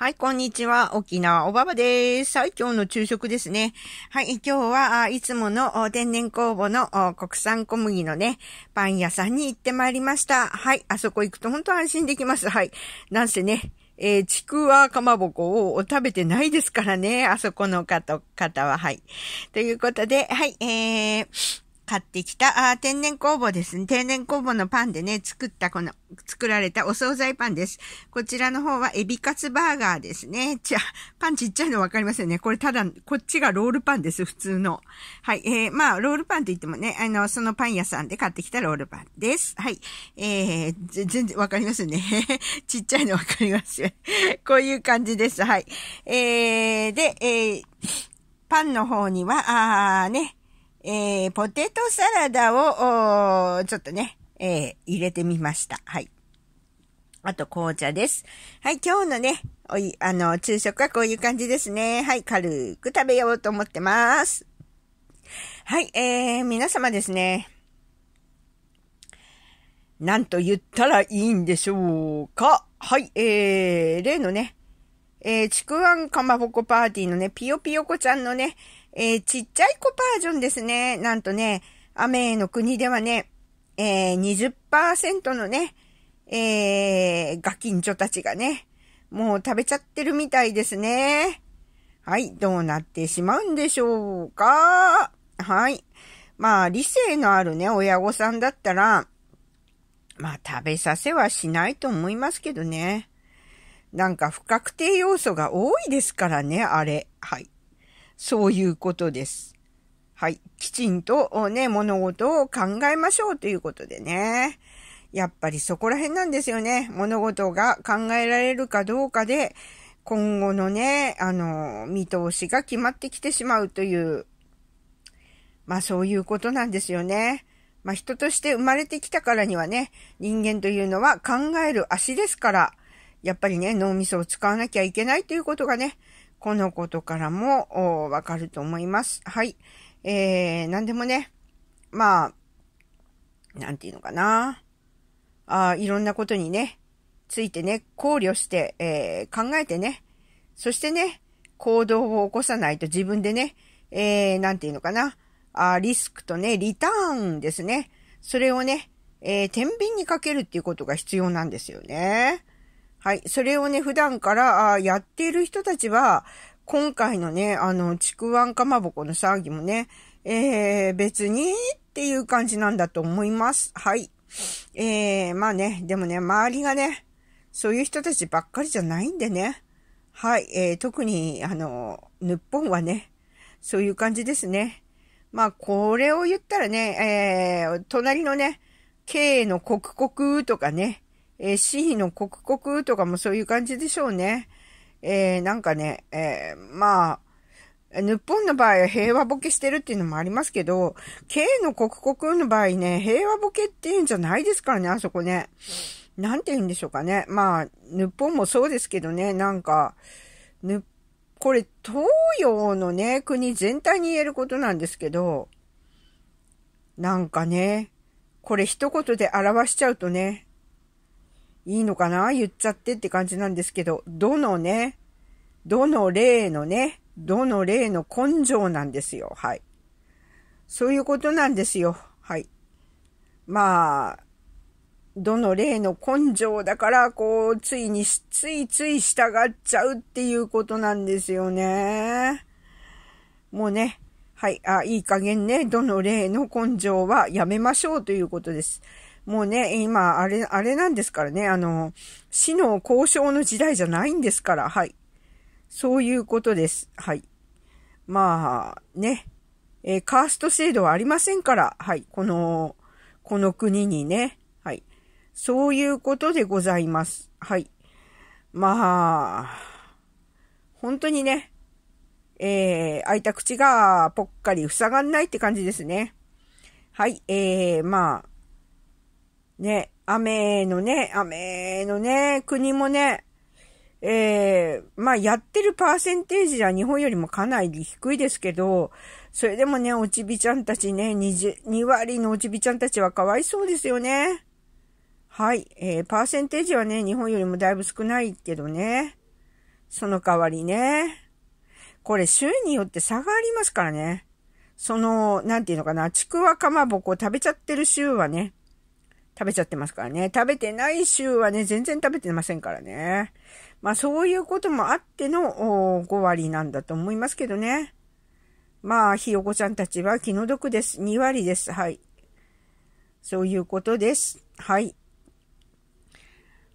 はい、こんにちは。沖縄おばばです。はい、今日の昼食ですね。はい、今日は、いつもの天然酵母の国産小麦のね、パン屋さんに行ってまいりました。はい、あそこ行くと本当安心できます。はい、なんせね、えー、ちくわかまぼこを食べてないですからね。あそこの方、方は、はい。ということで、はい、えー、買ってきた、あ天然工房ですね。天然工房のパンでね、作ったこの、作られたお惣菜パンです。こちらの方はエビカツバーガーですね。じゃ、パンちっちゃいのわかりますよね。これただ、こっちがロールパンです。普通の。はい。えー、まあ、ロールパンって言ってもね、あの、そのパン屋さんで買ってきたロールパンです。はい。えー、全然わかりますね。ちっちゃいのわかりますよ。こういう感じです。はい。えー、で、えー、パンの方には、あーね、えー、ポテトサラダを、ちょっとね、えー、入れてみました。はい。あと、紅茶です。はい、今日のね、おい、あの、昼食はこういう感じですね。はい、軽く食べようと思ってます。はい、えー、皆様ですね。なんと言ったらいいんでしょうか。はい、えー、例のね、えー、ちくわんかまぼこパーティーのね、ぴよぴよこちゃんのね、えー、ちっちゃい子バージョンですね。なんとね、雨の国ではね、えー、20%のね、えー、ガキンチョたちがね、もう食べちゃってるみたいですね。はい、どうなってしまうんでしょうか。はい。まあ、理性のあるね、親御さんだったら、まあ、食べさせはしないと思いますけどね。なんか不確定要素が多いですからね、あれ。はい。そういうことです。はい。きちんとね、物事を考えましょうということでね。やっぱりそこら辺なんですよね。物事が考えられるかどうかで、今後のね、あの、見通しが決まってきてしまうという、まあそういうことなんですよね。まあ人として生まれてきたからにはね、人間というのは考える足ですから、やっぱりね、脳みそを使わなきゃいけないということがね、このことからもわかると思います。はい。えー、なんでもね、まあ、なんていうのかな。あいろんなことにね、ついてね、考慮して、えー、考えてね、そしてね、行動を起こさないと自分でね、えー、なんていうのかな。あリスクとね、リターンですね。それをね、えー、天秤にかけるっていうことが必要なんですよね。はい。それをね、普段からやっている人たちは、今回のね、あの、ちくわんかまぼこの騒ぎもね、えー、別にっていう感じなんだと思います。はい。えー、まあね、でもね、周りがね、そういう人たちばっかりじゃないんでね。はい。えー、特に、あの、日本はね、そういう感じですね。まあ、これを言ったらね、えー、隣のね、K の国国とかね、えー、C の刻々とかもそういう感じでしょうね。えー、なんかね、えー、まあ、日本の場合は平和ボケしてるっていうのもありますけど、K の刻々の場合ね、平和ボケっていうんじゃないですからね、あそこね。なんて言うんでしょうかね。まあ、日本もそうですけどね、なんか、ぬ、これ東洋のね、国全体に言えることなんですけど、なんかね、これ一言で表しちゃうとね、いいのかな言っちゃってって感じなんですけど、どのね、どの例のね、どの例の根性なんですよ。はい。そういうことなんですよ。はい。まあ、どの例の根性だから、こう、ついに、ついつい従っちゃうっていうことなんですよね。もうね、はい、あ、いい加減ね、どの例の根性はやめましょうということです。もうね、今、あれ、あれなんですからね、あの、死の交渉の時代じゃないんですから、はい。そういうことです。はい。まあ、ね。えー、カースト制度はありませんから、はい。この、この国にね。はい。そういうことでございます。はい。まあ、本当にね、えー、開いた口がぽっかり塞がんないって感じですね。はい。えー、まあ、ね、雨のね、雨のね、国もね、ええー、まあ、やってるパーセンテージは日本よりもかなり低いですけど、それでもね、おちびちゃんたちね、2 2割のおちびちゃんたちはかわいそうですよね。はい。えー、パーセンテージはね、日本よりもだいぶ少ないけどね。その代わりね。これ、州によって差がありますからね。その、なんていうのかな、ちくわかまぼこを食べちゃってる州はね、食べちゃってますからね。食べてない週はね、全然食べてませんからね。まあそういうこともあっての5割なんだと思いますけどね。まあ、ひよこちゃんたちは気の毒です。2割です。はい。そういうことです。はい。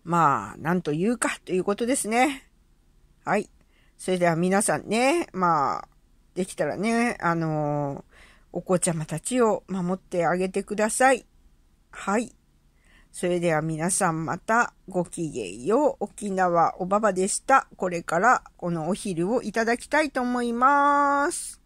まあ、なんというか、ということですね。はい。それでは皆さんね、まあ、できたらね、あのー、お子ちゃまたちを守ってあげてください。はい。それでは皆さんまたごきげんよう。沖縄おばばでした。これからこのお昼をいただきたいと思います。